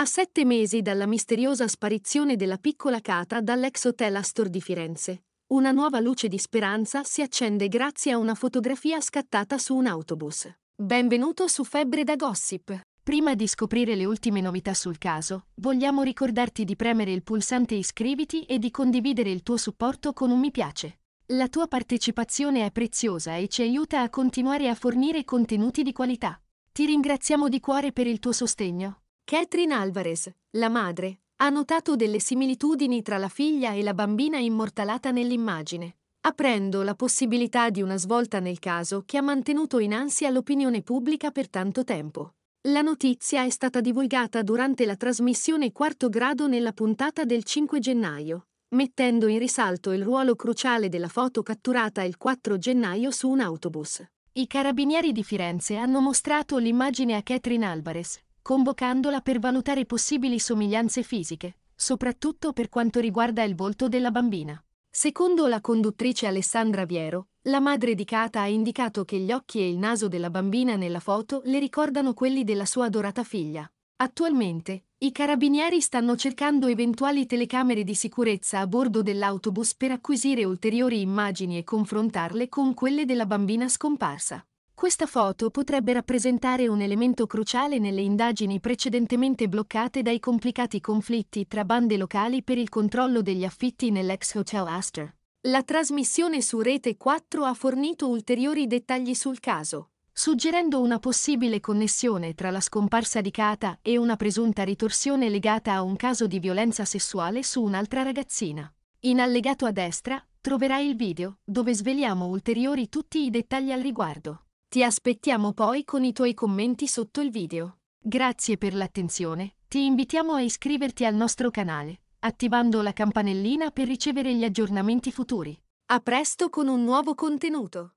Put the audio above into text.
A sette mesi dalla misteriosa sparizione della piccola Cata dall'ex hotel Astor di Firenze, una nuova luce di speranza si accende grazie a una fotografia scattata su un autobus. Benvenuto su Febbre da Gossip. Prima di scoprire le ultime novità sul caso, vogliamo ricordarti di premere il pulsante iscriviti e di condividere il tuo supporto con un mi piace. La tua partecipazione è preziosa e ci aiuta a continuare a fornire contenuti di qualità. Ti ringraziamo di cuore per il tuo sostegno. Catherine Alvarez, la madre, ha notato delle similitudini tra la figlia e la bambina immortalata nell'immagine, aprendo la possibilità di una svolta nel caso che ha mantenuto in ansia l'opinione pubblica per tanto tempo. La notizia è stata divulgata durante la trasmissione Quarto Grado nella puntata del 5 gennaio, mettendo in risalto il ruolo cruciale della foto catturata il 4 gennaio su un autobus. I carabinieri di Firenze hanno mostrato l'immagine a Catherine Alvarez, convocandola per valutare possibili somiglianze fisiche, soprattutto per quanto riguarda il volto della bambina. Secondo la conduttrice Alessandra Viero, la madre di Kata ha indicato che gli occhi e il naso della bambina nella foto le ricordano quelli della sua adorata figlia. Attualmente, i carabinieri stanno cercando eventuali telecamere di sicurezza a bordo dell'autobus per acquisire ulteriori immagini e confrontarle con quelle della bambina scomparsa. Questa foto potrebbe rappresentare un elemento cruciale nelle indagini precedentemente bloccate dai complicati conflitti tra bande locali per il controllo degli affitti nell'ex Hotel Astor. La trasmissione su Rete 4 ha fornito ulteriori dettagli sul caso, suggerendo una possibile connessione tra la scomparsa di Kata e una presunta ritorsione legata a un caso di violenza sessuale su un'altra ragazzina. In allegato a destra troverai il video, dove sveliamo ulteriori tutti i dettagli al riguardo. Ti aspettiamo poi con i tuoi commenti sotto il video. Grazie per l'attenzione, ti invitiamo a iscriverti al nostro canale, attivando la campanellina per ricevere gli aggiornamenti futuri. A presto con un nuovo contenuto.